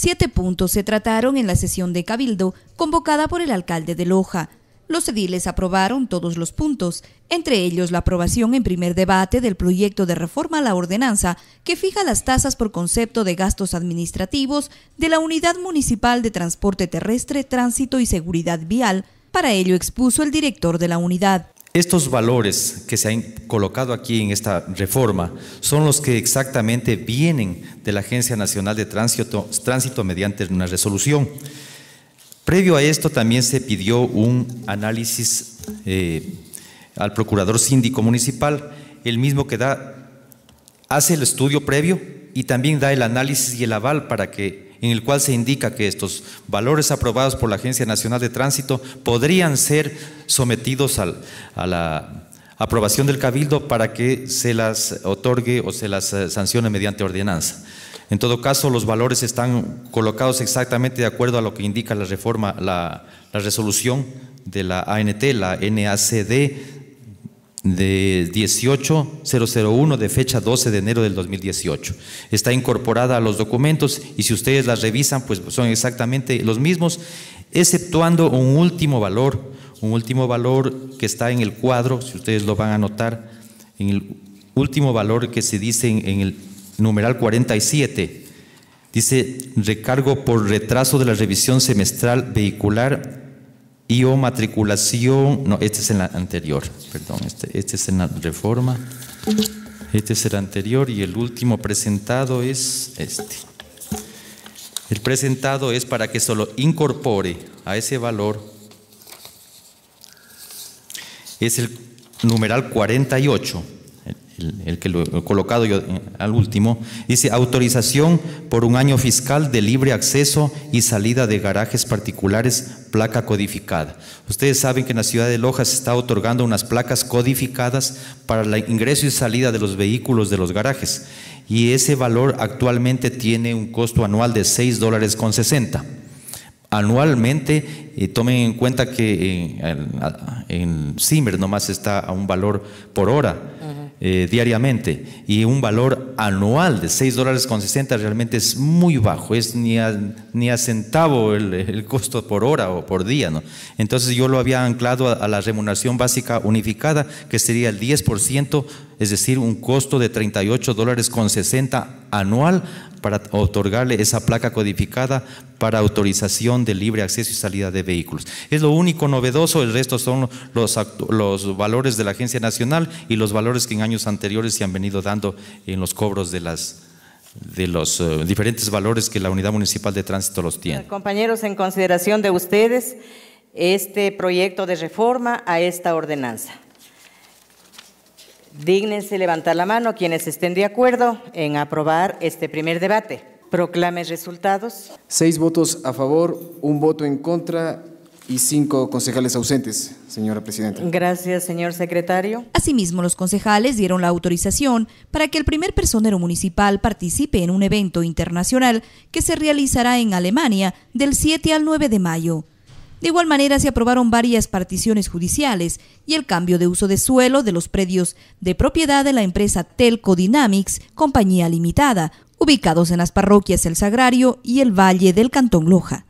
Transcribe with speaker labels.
Speaker 1: Siete puntos se trataron en la sesión de Cabildo convocada por el alcalde de Loja. Los ediles aprobaron todos los puntos, entre ellos la aprobación en primer debate del proyecto de reforma a la ordenanza que fija las tasas por concepto de gastos administrativos de la Unidad Municipal de Transporte Terrestre, Tránsito y Seguridad Vial. Para ello expuso el director de la unidad.
Speaker 2: Estos valores que se han colocado aquí en esta reforma son los que exactamente vienen de la Agencia Nacional de Tránsito, mediante una resolución. Previo a esto también se pidió un análisis eh, al procurador síndico municipal, el mismo que da, hace el estudio previo y también da el análisis y el aval para que en el cual se indica que estos valores aprobados por la Agencia Nacional de Tránsito podrían ser sometidos a la aprobación del cabildo para que se las otorgue o se las eh, sancione mediante ordenanza. En todo caso, los valores están colocados exactamente de acuerdo a lo que indica la reforma, la, resolución de la ANT, la NACD de 18001 de fecha 12 de enero del 2018. Está incorporada a los documentos y si ustedes las revisan, pues son exactamente los mismos, exceptuando un último valor un último valor que está en el cuadro, si ustedes lo van a notar, en el último valor que se dice en, el numeral 47, dice recargo por retraso de la revisión semestral vehicular y o matriculación, no, este es en la anterior, perdón, este, este es en la reforma, este es el anterior y el último presentado es este. El presentado es para que solo incorpore a ese valor es el numeral 48, el, que lo he colocado yo eh, al último, dice autorización por un año fiscal de libre acceso y salida de garajes particulares, placa codificada. Ustedes saben que en la ciudad de Loja se está otorgando unas placas codificadas para el ingreso y salida de los vehículos de los garajes y ese valor actualmente tiene un costo anual de seis dólares con 60. Anualmente, y eh, tomen en cuenta que eh, en, CIMER nomás está a un valor por hora eh, diariamente y un valor anual de 6 dólares con 60 realmente es muy bajo, es ni a, ni a centavo el, costo por hora o por día. ¿no? Entonces yo lo había anclado a, a la remuneración básica unificada que sería el 10% es decir, un costo de 38 dólares con 60 anual para otorgarle esa placa codificada para autorización de libre acceso y salida de vehículos. Es lo único novedoso, el resto son los, valores de la Agencia Nacional y los valores que en años anteriores se han venido dando en los cobros de las de los eh, diferentes valores que la Unidad Municipal de Tránsito los tiene.
Speaker 1: Compañeros, en consideración de ustedes, este proyecto de reforma a esta ordenanza. Dígnense levantar la mano quienes estén de acuerdo en aprobar este primer debate. Proclame resultados. Seis votos a favor, un voto en contra y cinco concejales ausentes, señora presidenta. Gracias, señor secretario. Asimismo, los concejales dieron la autorización para que el primer personero municipal participe en un evento internacional que se realizará en Alemania del 7 al 9 de mayo. De igual manera, se aprobaron varias particiones judiciales y el cambio de uso de suelo de los predios de propiedad de la empresa Telco Dynamics, compañía limitada, ubicados en las parroquias El Sagrario y el Valle del Cantón Loja.